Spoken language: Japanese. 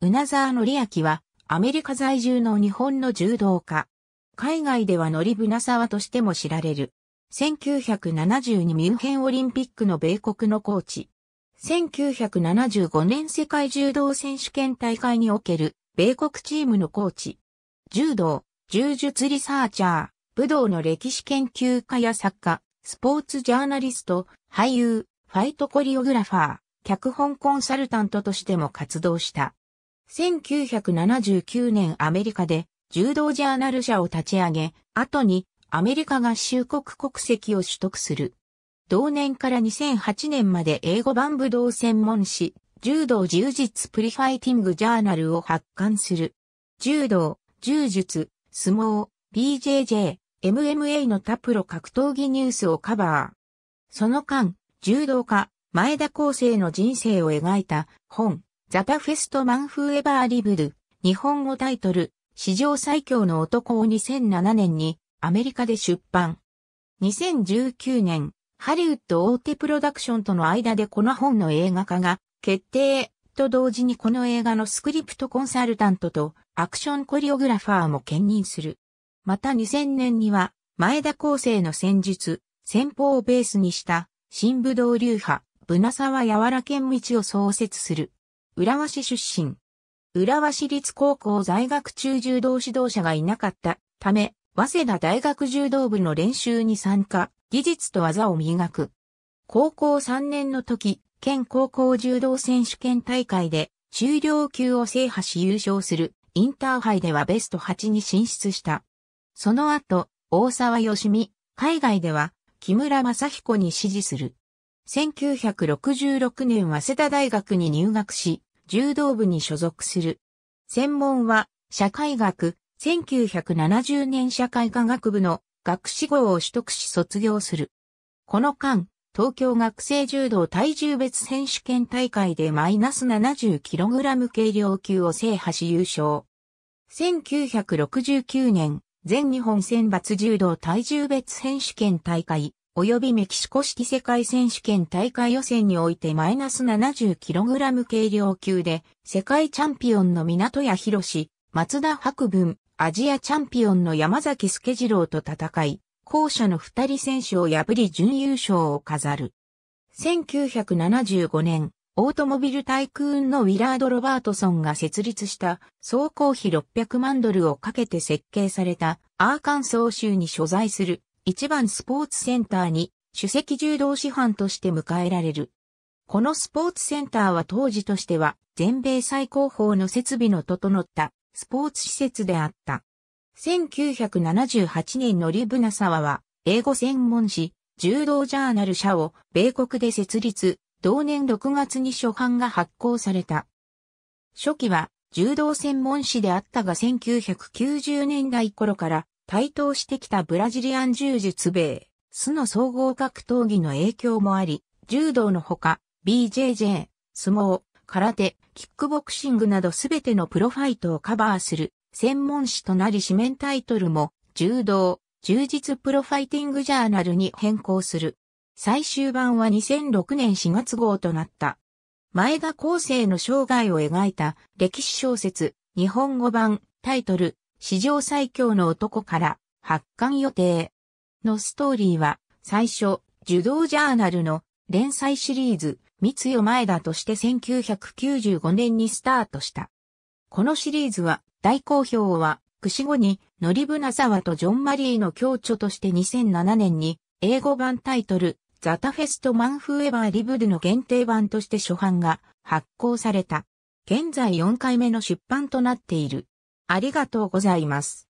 うなざのりあきは、アメリカ在住の日本の柔道家。海外ではのりぶなさわとしても知られる。1972ミュンヘンオリンピックの米国のコーチ。1975年世界柔道選手権大会における米国チームのコーチ。柔道、柔術リサーチャー、武道の歴史研究家や作家、スポーツジャーナリスト、俳優、ファイトコリオグラファー、脚本コンサルタントとしても活動した。1979年アメリカで柔道ジャーナル社を立ち上げ、後にアメリカ合衆国国籍を取得する。同年から2008年まで英語版武道専門誌、柔道柔術プリファイティングジャーナルを発刊する。柔道、柔術、相撲、BJJ、MMA のタプロ格闘技ニュースをカバー。その間、柔道家、前田康生の人生を描いた本、ザタフェストマンフーエバーリブル、日本語タイトル、史上最強の男を2007年にアメリカで出版。2019年、ハリウッド大手プロダクションとの間でこの本の映画化が決定と同時にこの映画のスクリプトコンサルタントとアクションコリオグラファーも兼任する。また2000年には前田厚生の戦術、戦法をベースにした新武道流派、ブナサラ柔らミ道を創設する。浦和市出身。浦和市立高校在学中柔道指導者がいなかったため、早稲田大学柔道部の練習に参加、技術と技を磨く。高校3年の時、県高校柔道選手権大会で中量級を制覇し優勝するインターハイではベスト8に進出した。その後、大沢義美、海外では木村正彦に支持する。1966年早瀬田大学に入学し、柔道部に所属する。専門は、社会学、1970年社会科学部の学士号を取得し卒業する。この間、東京学生柔道体重別選手権大会でマイナス 70kg 軽量級を制覇し優勝。1969年、全日本選抜柔道体重別選手権大会、及びメキシコ式世界選手権大会予選においてマイナス 70kg 軽量級で世界チャンピオンの港谷博士、松田白文、アジアチャンピオンの山崎助次郎と戦い、後者の二人選手を破り準優勝を飾る。1975年、オートモビルタイクーンのウィラード・ロバートソンが設立した総工費600万ドルをかけて設計されたアーカンソー州に所在する一番スポーツセンターに首席柔道師範として迎えられる。このスポーツセンターは当時としては全米最高峰の設備の整ったスポーツ施設であった。1978年のリブナサワは英語専門誌柔道ジャーナル社を米国で設立、同年6月に初版が発行された。初期は柔道専門誌であったが1990年代頃から台頭してきたブラジリアン柔術米、スの総合格闘技の影響もあり、柔道のほか、BJJ、相撲、空手、キックボクシングなどすべてのプロファイトをカバーする専門誌となり紙面タイトルも柔道、柔術プロファイティングジャーナルに変更する。最終版は2006年4月号となった。前田厚生の生涯を描いた歴史小説、日本語版、タイトル、史上最強の男から発刊予定のストーリーは最初、受動ジャーナルの連載シリーズ、三よ前田として1995年にスタートした。このシリーズは大好評は、串後に、ノリブナザワとジョン・マリーの共著として2007年に、英語版タイトル、ザタフェスト・マン・フーエバー・リブルの限定版として初版が発行された。現在4回目の出版となっている。ありがとうございます。